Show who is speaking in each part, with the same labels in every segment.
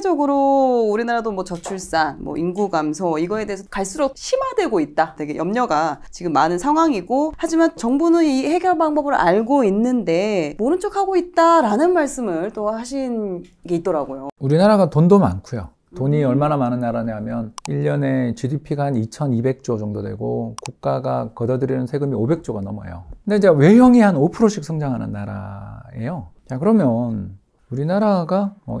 Speaker 1: 사회적으로 우리나라도 뭐 저출산, 뭐 인구 감소 이거에 대해서 갈수록 심화되고 있다. 되게 염려가 지금 많은 상황이고 하지만 정부는 이 해결 방법을 알고 있는데 모른 척하고 있다라는 말씀을 또 하신 게 있더라고요.
Speaker 2: 우리나라가 돈도 많고요. 돈이 음. 얼마나 많은 나라냐면 1년에 GDP가 한 2,200조 정도 되고 국가가 걷어들이는 세금이 500조가 넘어요. 근데 이제 외형이 한 5%씩 성장하는 나라예요. 자, 그러면 우리나라가 1년에 뭐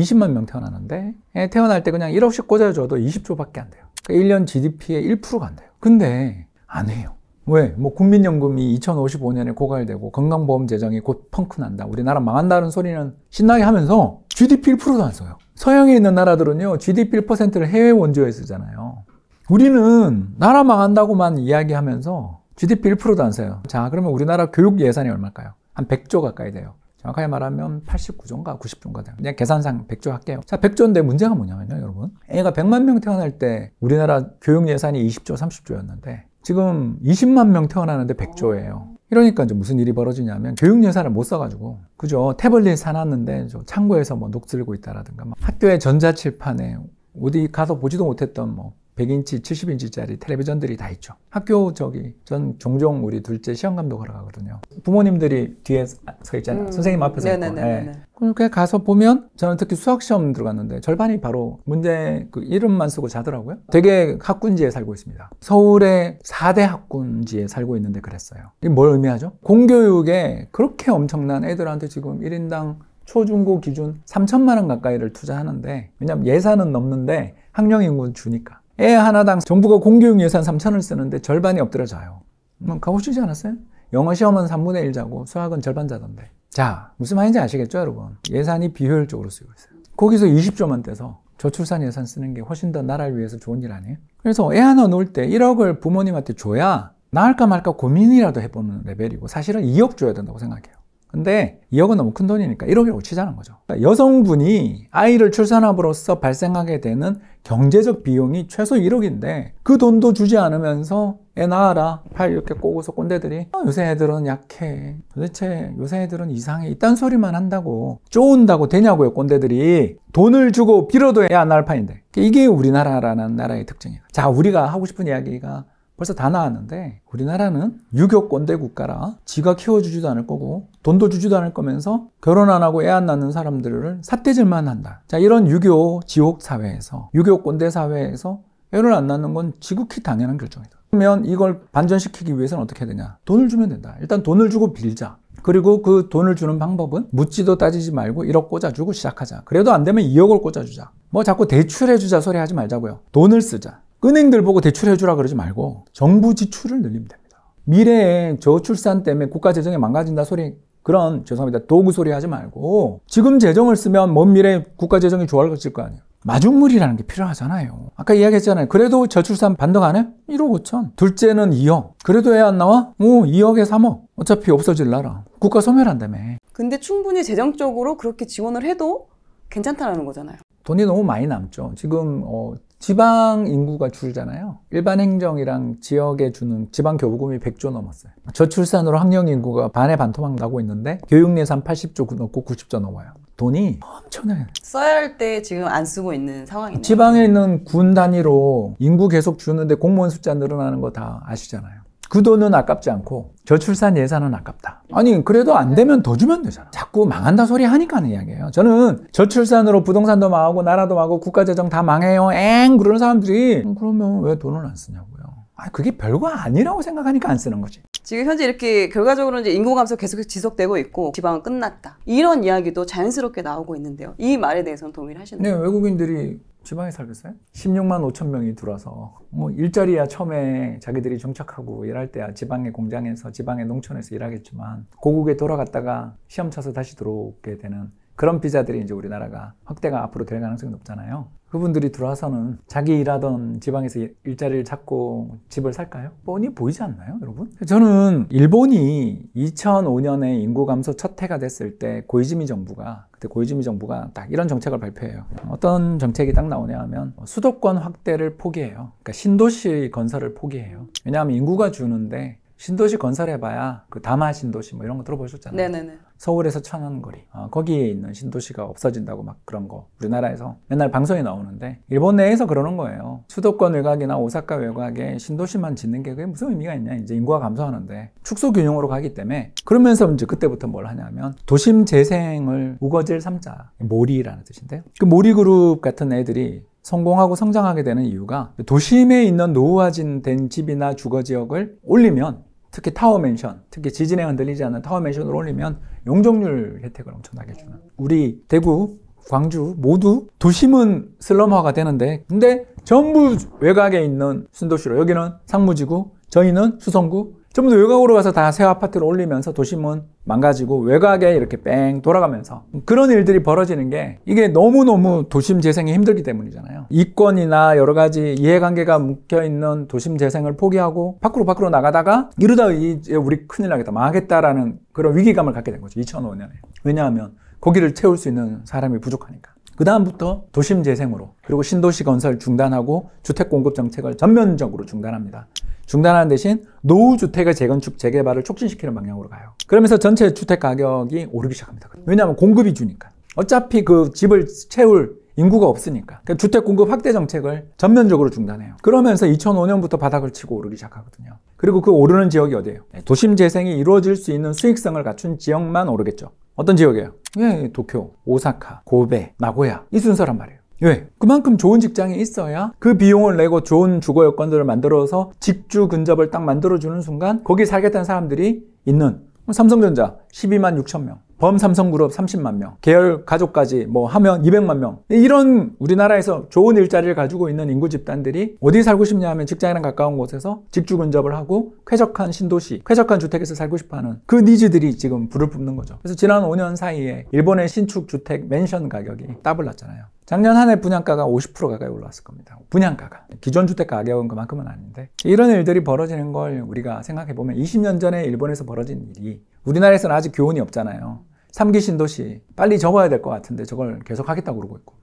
Speaker 2: 20만 명 태어나는데 예, 태어날 때 그냥 1억씩 꽂아줘도 20조밖에 안 돼요. 1년 GDP의 1%가 안 돼요. 근데 안 해요. 왜? 뭐 국민연금이 2055년에 고갈되고 건강보험 재정이 곧 펑크 난다. 우리나라 망한다는 소리는 신나게 하면서 GDP 1%도 안 써요. 서양에 있는 나라들은요. GDP 1%를 해외 원조에 쓰잖아요. 우리는 나라 망한다고만 이야기하면서 GDP 1%도 안 써요. 자, 그러면 우리나라 교육 예산이 얼마일까요? 한 100조 가까이 돼요. 정확하게 말하면 89조인가 90조인가 돼요. 그냥 계산상 100조 할게요. 자, 100조인데 문제가 뭐냐면요, 여러분. 애가 100만 명 태어날 때 우리나라 교육 예산이 20조, 30조였는데 지금 20만 명 태어나는데 100조예요. 이러니까 이제 무슨 일이 벌어지냐면 교육 예산을 못 써가지고 그죠 태블릿 사놨는데 창고에서 뭐 녹슬고 있다라든가 학교의 전자칠판에 어디 가서 보지도 못했던 뭐 100인치, 70인치짜리 텔레비전들이 다 있죠. 학교 저기 전 종종 우리 둘째 시험 감독하러 가거든요. 부모님들이 뒤에 서 있잖아요. 음. 선생님 앞에서 있고. 네. 예. 그렇게 가서 보면 저는 특히 수학 시험 들어갔는데 절반이 바로 문제 그 이름만 쓰고 자더라고요. 되게 학군지에 살고 있습니다. 서울의 4대 학군지에 살고 있는데 그랬어요. 이게 뭘 의미하죠? 공교육에 그렇게 엄청난 애들한테 지금 1인당 초중고 기준 3천만 원 가까이를 투자하는데 왜냐하면 예산은 넘는데 학령 인구는 주니까 애 하나당 정부가 공교육 예산 3천을 쓰는데 절반이 엎드려져요. 음, 가보시지 않았어요? 영어 시험은 3분의 1 자고 수학은 절반 자던데. 자, 무슨 말인지 아시겠죠, 여러분? 예산이 비효율적으로 쓰고 있어요. 거기서 20조만 떼서 저출산 예산 쓰는 게 훨씬 더 나라를 위해서 좋은 일 아니에요? 그래서 애 하나 놓을 때 1억을 부모님한테 줘야 나을까 말까 고민이라도 해보는 레벨이고 사실은 2억 줘야 된다고 생각해요. 근데 2억은 너무 큰 돈이니까 1억이라고 치자는 거죠. 그러니까 여성분이 아이를 출산함으로써 발생하게 되는 경제적 비용이 최소 1억인데 그 돈도 주지 않으면서 애 낳아라 팔 이렇게 꼬고서 꼰대들이 어, 요새 애들은 약해 도대체 요새 애들은 이상해 이딴 소리만 한다고 쪼은다고 되냐고요 꼰대들이 돈을 주고 빌어도 애안 낳을 판인데 이게 우리나라라는 나라의 특징이에요. 자 우리가 하고 싶은 이야기가 벌써 다 나왔는데 우리나라는 유교 꼰대 국가라 지가 키워주지도 않을 거고 돈도 주지도 않을 거면서 결혼 안 하고 애 안 낳는 사람들을 삿대질만 한다. 자 이런 유교 지옥 사회에서 유교 꼰대 사회에서 애를 안 낳는 건 지극히 당연한 결정이다. 그러면 이걸 반전시키기 위해서는 어떻게 해야 되냐? 돈을 주면 된다. 일단 돈을 주고 빌자. 그리고 그 돈을 주는 방법은 묻지도 따지지 말고 1억 꽂아주고 시작하자. 그래도 안 되면 2억을 꽂아주자. 뭐 자꾸 대출해주자 소리 하지 말자고요. 돈을 쓰자. 은행들 보고 대출해주라 그러지 말고 정부 지출을 늘리면 됩니다. 미래에 저출산 때문에 국가 재정이 망가진다 소리 그런 죄송합니다 도구 소리 하지 말고 지금 재정을 쓰면 먼 미래 국가 재정이 좋아질 거 아니에요. 마중물이라는 게 필요하잖아요. 아까 이야기했잖아요. 그래도 저출산 반등 안 해? 1억 5천. 둘째는 2억. 그래도 애 안 나와? 오, 2억에 3억. 어차피 없어질 나라. 국가 소멸한다며.
Speaker 1: 근데 충분히 재정적으로 그렇게 지원을 해도 괜찮다라는 거잖아요.
Speaker 2: 돈이 너무 많이 남죠. 지금 어, 지방 인구가 줄잖아요. 일반 행정이랑 지역에 주는 지방 교부금이 100조 넘었어요. 저출산으로 학령 인구가 반에 반토막 나고 있는데 교육 예산 80조 넘고 90조 넘어요. 돈이
Speaker 1: 엄청나요. 써야 할 때 지금 안 쓰고 있는 상황이네요.
Speaker 2: 지방에 있는 군 단위로 인구 계속 주는데 공무원 숫자 늘어나는 거 다 아시잖아요. 그 돈은 아깝지 않고 저출산 예산은 아깝다. 아니 그래도 안 되면 더 주면 되잖아. 자꾸 망한다 소리 하니까 는 이야기예요. 저는 저출산으로 부동산도 망하고 나라도 망하고 국가재정 다 망해요. 엥 그러는 사람들이 음, 그러면 왜 돈을 안 쓰냐고요. 아 그게 별거 아니라고 생각하니까 안 쓰는 거지.
Speaker 1: 지금 현재 이렇게 결과적으로 이제 인구 감소 계속 해서 지속되고 있고 지방은 끝났다. 이런 이야기도 자연스럽게 나오고 있는데요. 이 말에 대해서는 동의를 하시나요? 네,
Speaker 2: 외국인들이 지방에 살겠어요? 16만 5천 명이 들어와서 뭐 일자리야 처음에 자기들이 정착하고 일할 때야 지방의 공장에서 지방의 농촌에서 일하겠지만 고국에 돌아갔다가 시험 쳐서 다시 들어오게 되는 그런 피자들이 이제 우리나라가 확대가 앞으로 될 가능성이 높잖아요. 그분들이 들어와서는 자기 일하던 지방에서 일자리를 찾고 집을 살까요? 뻔히 보이지 않나요, 여러분? 저는 일본이 2005년에 인구 감소 첫 해가 됐을 때 고이즈미 정부가 그때 고이즈미 정부가 딱 이런 정책을 발표해요. 어떤 정책이 딱 나오냐 하면 수도권 확대를 포기해요. 그러니까 신도시 건설을 포기해요. 왜냐하면 인구가 주는데 신도시 건설해봐야 그 다마 신도시 뭐 이런 거 들어보셨잖아요. 네네네. 서울에서 천원 거리 어, 거기에 있는 신도시가 없어진다고 막 그런 거 우리나라에서 맨날 방송에 나오는데 일본 내에서 그러는 거예요 수도권 외곽이나 오사카 외곽에 신도시만 짓는 게 그게 무슨 의미가 있냐 이제 인구가 감소하는데 축소 균형으로 가기 때문에 그러면서 이제 그때부터 뭘 하냐면 도심 재생을 우거질 삼자 모리라는 뜻인데요 그 모리 그룹 같은 애들이 성공하고 성장하게 되는 이유가 도심에 있는 노후화된 진 집이나 주거 지역을 올리면 특히 타워 맨션, 특히 지진에 흔들리지 않는 타워 맨션을 올리면 용적률 혜택을 엄청나게 주는. 우리 대구, 광주 모두 도심은 슬럼화가 되는데 근데 전부 외곽에 있는 순도시로 여기는 상무지구, 저희는 수성구, 전부 외곽으로 가서 다 새 아파트를 올리면서 도심은 망가지고 외곽에 이렇게 뺑 돌아가면서 그런 일들이 벌어지는 게 이게 너무너무 도심 재생이 힘들기 때문이잖아요. 이권이나 여러 가지 이해관계가 묶여있는 도심 재생을 포기하고 밖으로 밖으로 나가다가 이러다 이 우리 큰일 나겠다 망하겠다라는 그런 위기감을 갖게 된 거죠. 2005년에. 왜냐하면 거기를 채울 수 있는 사람이 부족하니까. 그 다음부터 도심 재생으로 그리고 신도시 건설 중단하고 주택 공급 정책을 전면적으로 중단합니다. 중단하는 대신 노후 주택의 재건축 재개발을 촉진시키는 방향으로 가요. 그러면서 전체 주택 가격이 오르기 시작합니다. 왜냐하면 공급이 주니까. 어차피 그 집을 채울 인구가 없으니까 그러니까 주택 공급 확대 정책을 전면적으로 중단해요 그러면서 2005년부터 바닥을 치고 오르기 시작하거든요 그리고 그 오르는 지역이 어디예요? 네, 도심 재생이 이루어질 수 있는 수익성을 갖춘 지역만 오르겠죠 어떤 지역이에요? 예, 예 도쿄, 오사카, 고베, 나고야 이 순서란 말이에요 왜? 예, 그만큼 좋은 직장이 있어야 그 비용을 내고 좋은 주거 여건들을 만들어서 직주 근접을 딱 만들어주는 순간 거기 살겠다는 사람들이 있는 뭐 삼성전자 12만 6천 명, 범삼성그룹 30만 명, 계열 가족까지 뭐 하면 200만 명. 이런 우리나라에서 좋은 일자리를 가지고 있는 인구 집단들이 어디 살고 싶냐 하면 직장이랑 가까운 곳에서 직주 근접을 하고 쾌적한 신도시, 쾌적한 주택에서 살고 싶어하는 그 니즈들이 지금 불을 뿜는 거죠. 그래서 지난 5년 사이에 일본의 신축 주택 맨션 가격이 따블났잖아요. 작년 한 해 분양가가 50% 가까이 올라왔을 겁니다. 분양가가. 기존 주택 가격은 그만큼은 아닌데. 이런 일들이 벌어지는 걸 우리가 생각해보면 20년 전에 일본에서 벌어진 일이 우리나라에서는 아직 교훈이 없잖아요. 3기 신도시. 빨리 접어야 될 것 같은데 저걸 계속 하겠다고 그러고 있고.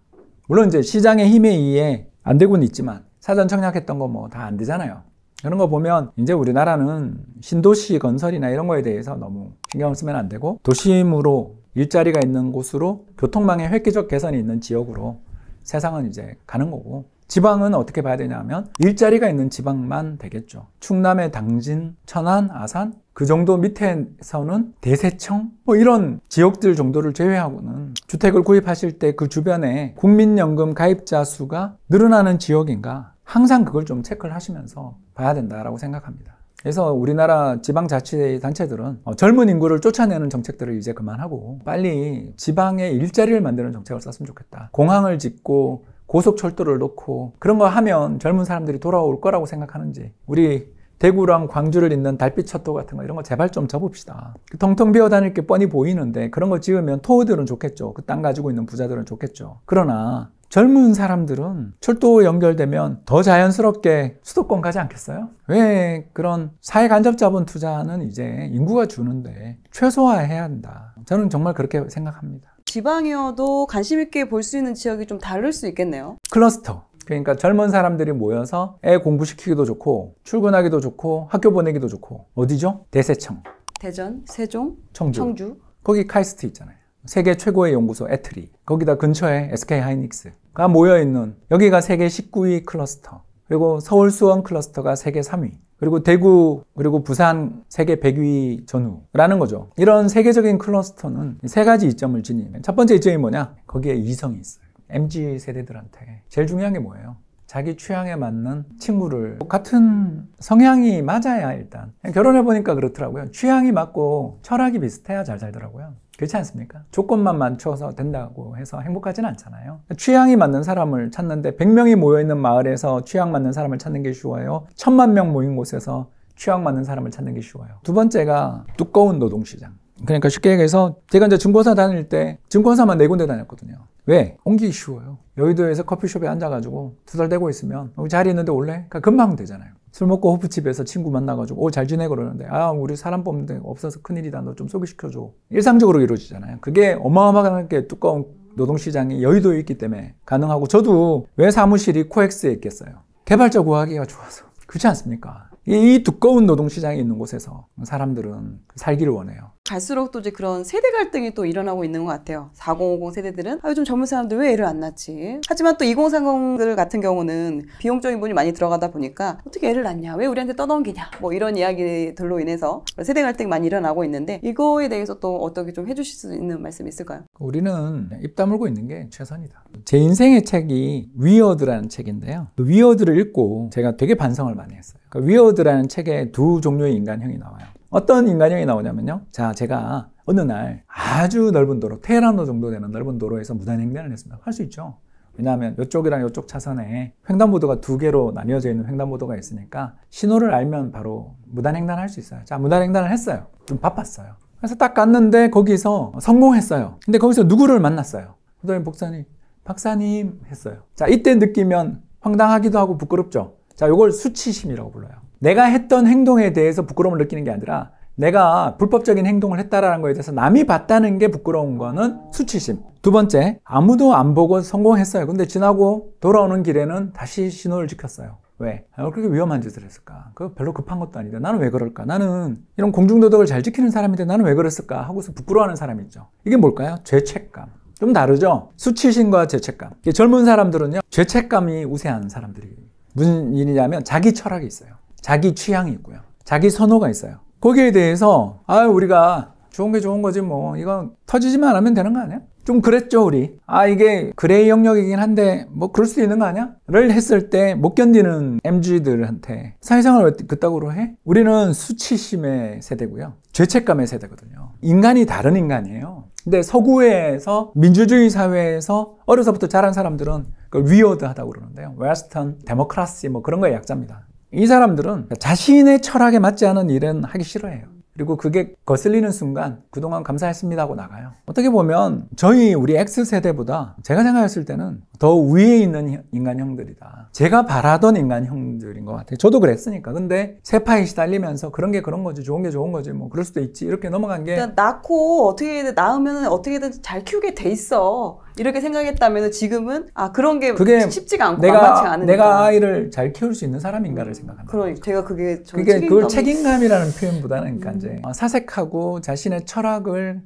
Speaker 2: 물론 이제 시장의 힘에 의해 안 되고는 있지만 사전 청약했던 거 뭐 다 안 되잖아요. 그런 거 보면 이제 우리나라는 신도시 건설이나 이런 거에 대해서 너무 신경을 쓰면 안 되고 도심으로 일자리가 있는 곳으로 교통망의 획기적 개선이 있는 지역으로 세상은 이제 가는 거고 지방은 어떻게 봐야 되냐면 일자리가 있는 지방만 되겠죠. 충남의 당진, 천안, 아산 그 정도 밑에서는 대세청 뭐 이런 지역들 정도를 제외하고는 주택을 구입하실 때 그 주변에 국민연금 가입자 수가 늘어나는 지역인가 항상 그걸 좀 체크를 하시면서 봐야 된다라고 생각합니다. 그래서 우리나라 지방자치단체들은 어, 젊은 인구를 쫓아내는 정책들을 이제 그만하고 빨리 지방에 일자리를 만드는 정책을 썼으면 좋겠다. 공항을 짓고 고속철도를 놓고 그런 거 하면 젊은 사람들이 돌아올 거라고 생각하는지 우리 대구랑 광주를 잇는 달빛철도 같은 거 이런 거 제발 좀 접읍시다. 그 텅텅 비어 다닐 게 뻔히 보이는데 그런 거 지으면 토우들은 좋겠죠. 그 땅 가지고 있는 부자들은 좋겠죠. 그러나 젊은 사람들은 철도 연결되면 더 자연스럽게 수도권 가지 않겠어요? 왜 그런 사회 간접 자본 투자는 이제 인구가 주는데 최소화해야 한다. 저는 정말 그렇게 생각합니다.
Speaker 1: 지방이어도 관심 있게 볼 수 있는 지역이 좀 다를 수 있겠네요.
Speaker 2: 클러스터. 그러니까 젊은 사람들이 모여서 애 공부시키기도 좋고 출근하기도 좋고 학교 보내기도 좋고 어디죠? 대세청.
Speaker 1: 대전, 세종, 청주. 청주.
Speaker 2: 거기 카이스트 있잖아요. 세계 최고의 연구소 에트리 거기다 근처에 SK 하이닉스가 모여 있는 여기가 세계 19위 클러스터 그리고 서울 수원 클러스터가 세계 3위 그리고 대구 그리고 부산 세계 100위 전후라는 거죠. 이런 세계적인 클러스터는 세 가지 이점을 지니는첫 번째 이점이 뭐냐? 거기에 이성이 있어요. m g 세대들한테 제일 중요한 게 뭐예요? 자기 취향에 맞는 친구를 같은 성향이 맞아야 일단 결혼해 보니까 그렇더라고요. 취향이 맞고 철학이 비슷해야 잘 살더라고요. 그렇지 않습니까? 조건만 맞춰서 된다고 해서 행복하진 않잖아요. 취향이 맞는 사람을 찾는데 100명이 모여있는 마을에서 취향 맞는 사람을 찾는 게 쉬워요. 천만 명 모인 곳에서 취향 맞는 사람을 찾는 게 쉬워요. 두 번째가 두꺼운 노동시장. 그러니까 쉽게 얘기해서 제가 이제 증권사 다닐 때 증권사만 네 군데 다녔거든요. 왜? 옮기기 쉬워요. 여의도에서 커피숍에 앉아가지고 두 달 되고 있으면 우리 자리 있는데 올래? 그러니까 금방 되잖아요. 술 먹고 호프집에서 친구 만나가지고 오잘 어, 지내 그러는데 아 우리 사람 뽑는데 없어서 큰일이다 너 좀 소개시켜줘 일상적으로 이루어지잖아요 그게 어마어마하게 두꺼운 노동시장이 여의도에 있기 때문에 가능하고 저도 왜 사무실이 코엑스에 있겠어요 개발자 구하기가 좋아서 그렇지 않습니까 이 두꺼운 노동시장이 있는 곳에서 사람들은 살기를 원해요
Speaker 1: 갈수록 또 이제 그런 세대 갈등이 또 일어나고 있는 것 같아요. 4050 세대들은 아 요즘 젊은 사람들 왜 애를 안 낳지? 하지만 또 2030들 같은 경우는 비용적인 분이 많이 들어가다 보니까 어떻게 애를 낳냐? 왜 우리한테 떠넘기냐? 뭐 이런 이야기들로 인해서 세대 갈등이 많이 일어나고 있는데 이거에 대해서 또 어떻게 좀 해주실 수 있는 말씀이 있을까요?
Speaker 2: 우리는 입 다물고 있는 게 최선이다. 제 인생의 책이 위어드라는 책인데요. 그 위어드를 읽고 제가 되게 반성을 많이 했어요. 그러니까 위어드라는 책에 두 종류의 인간형이 나와요. 어떤 인간형이 나오냐면요. 자, 제가 어느 날 아주 넓은 도로, 테헤란로 정도 되는 넓은 도로에서 무단횡단을 했습니다. 할 수 있죠. 왜냐하면 이쪽이랑 이쪽 차선에 횡단보도가 두 개로 나뉘어져 있는 횡단보도가 있으니까 신호를 알면 바로 무단횡단을 할 수 있어요. 자, 무단횡단을 했어요. 좀 바빴어요. 그래서 딱 갔는데 거기서 성공했어요. 근데 거기서 누구를 만났어요? 그다음복사님 박사님 했어요. 자, 이때 느끼면 황당하기도 하고 부끄럽죠. 자, 이걸 수치심이라고 불러요. 내가 했던 행동에 대해서 부끄러움을 느끼는 게 아니라 내가 불법적인 행동을 했다라는 거에 대해서 남이 봤다는 게 부끄러운 거는 수치심. 두 번째, 아무도 안 보고 성공했어요. 근데 지나고 돌아오는 길에는 다시 신호를 지켰어요. 왜? 아, 그렇게 위험한 짓을 했을까? 그 별로 급한 것도 아니데 나는 왜 그럴까? 나는 이런 공중도덕을 잘 지키는 사람인데 나는 왜 그랬을까? 하고서 부끄러워하는 사람이 있죠. 이게 뭘까요? 죄책감. 좀 다르죠? 수치심과 죄책감. 젊은 사람들은요, 죄책감이 우세한 사람들이. 무슨 일이냐면 자기 철학이 있어요. 자기 취향이 있고요. 자기 선호가 있어요. 거기에 대해서 아 우리가 좋은 게 좋은 거지 뭐 이건 터지지만 않으면 되는 거 아니야? 좀 그랬죠 우리 아 이게 그레이 영역이긴 한데 뭐 그럴 수도 있는 거 아니야? 를 했을 때 못 견디는 MG들한테 사회생활 왜 그따구로 해? 우리는 수치심의 세대고요 죄책감의 세대거든요 인간이 다른 인간이에요 근데 서구에서 민주주의 사회에서 어려서부터 자란 사람들은 그걸 위어드하다고 그러는데요 웨스턴 데모크라시 뭐 그런 거의 약자입니다 이 사람들은 자신의 철학에 맞지 않은 일은 하기 싫어해요. 그리고 그게 거슬리는 순간 그동안 감사했습니다 하고 나가요. 어떻게 보면 저희 우리 X세대보다 제가 생각했을 때는 더 위에 있는 인간형들이다. 제가 바라던 인간형들인 것 같아요. 저도 그랬으니까. 근데 세파에 시달리면서 그런 게 그런 거지, 좋은 게 좋은 거지, 뭐 그럴 수도 있지 이렇게 넘어간 게. 그러니까 낳고
Speaker 1: 어떻게든 낳으면 어떻게든 잘 키우게 돼 있어. 이렇게 생각했다면 지금은 아 그런 게 쉽지가 않고 내가, 않으니까. 내가
Speaker 2: 아이를 잘 키울 수 있는 사람인가를 생각합니다. 그러니까 제가 그게
Speaker 1: 그게 그걸 책임감이라는
Speaker 2: 표현보다는 그러니까. 음. 이제 음. 어, 사색하고 자신의 철학을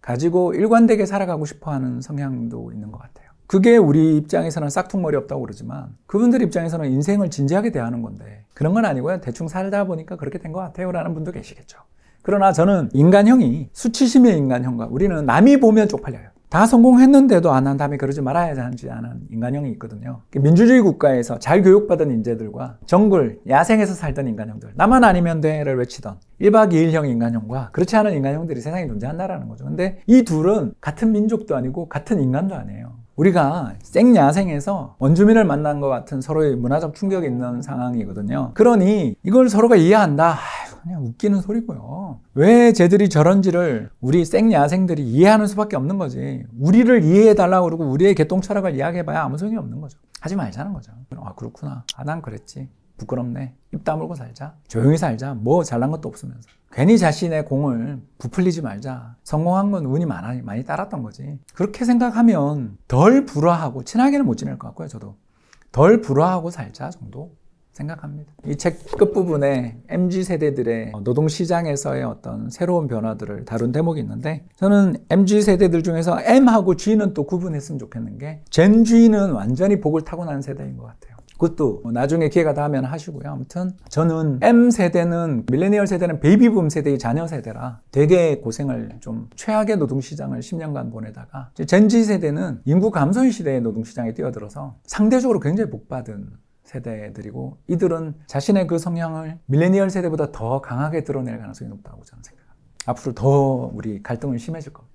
Speaker 2: 가지고 일관되게 살아가고 싶어 하는 성향도 있는 것 같아요. 그게 우리 입장에서는 싹퉁머리 없다고 그러지만 그분들 입장에서는 인생을 진지하게 대하는 건데 그런 건 아니고요. 대충 살다 보니까 그렇게 된 것 같아요. 라는 분도 계시겠죠. 그러나 저는 인간형이 수치심의 인간형과 우리는 남이 보면 쪽팔려요. 다 성공했는데도 안한다음 그러지 말아야 하는지 않은 인간형이 있거든요. 민주주의 국가에서 잘 교육받은 인재들과 정글, 야생에서 살던 인간형들, 나만 아니면 돼를 외치던 1박 2일형 인간형과 그렇지 않은 인간형들이 세상에 존재한다라는 거죠. 근데 이 둘은 같은 민족도 아니고 같은 인간도 아니에요. 우리가 생야생에서 원주민을 만난 것 같은 서로의 문화적 충격이 있는 상황이거든요. 그러니 이걸 서로가 이해한다. 그냥 웃기는 소리고요. 왜 쟤들이 저런지를 우리 생야생들이 이해하는 수밖에 없는 거지. 우리를 이해해달라고 그러고 우리의 개똥 철학을 이야기해봐야 아무 소용이 없는 거죠. 하지 말자는 거죠. 아, 그렇구나. 아, 난 그랬지. 부끄럽네. 입 다물고 살자. 조용히 살자. 뭐 잘난 것도 없으면서. 괜히 자신의 공을 부풀리지 말자. 성공한 건 운이 많아, 많이 따랐던 거지. 그렇게 생각하면 덜 불화하고, 친하게는 못 지낼 것 같고요, 저도. 덜 불화하고 살자 정도. 생각합니다. 이 책 끝부분에 MG 세대들의 어, 노동 시장에서의 어떤 새로운 변화들을 다룬 대목이 있는데 저는 MG 세대들 중에서 M하고 G는 또 구분했으면 좋겠는 게젠 G는 완전히 복을 타고난 세대인 것 같아요. 그것도 뭐 나중에 기회가 닿으면 하시고요. 아무튼 저는 M 세대는 밀레니얼 세대는 베이비붐 세대의 자녀 세대라 되게 고생을 좀 최악의 노동 시장을 10년간 보내다가 젠지 세대는 인구 감소 시대의 노동 시장에 뛰어들어서 상대적으로 굉장히 복받은 세대들이고 이들은 자신의 그 성향을 밀레니얼 세대보다 더 강하게 드러낼 가능성이 높다고 저는 생각합니다. 앞으로 더 우리 갈등은 심해질 겁니다.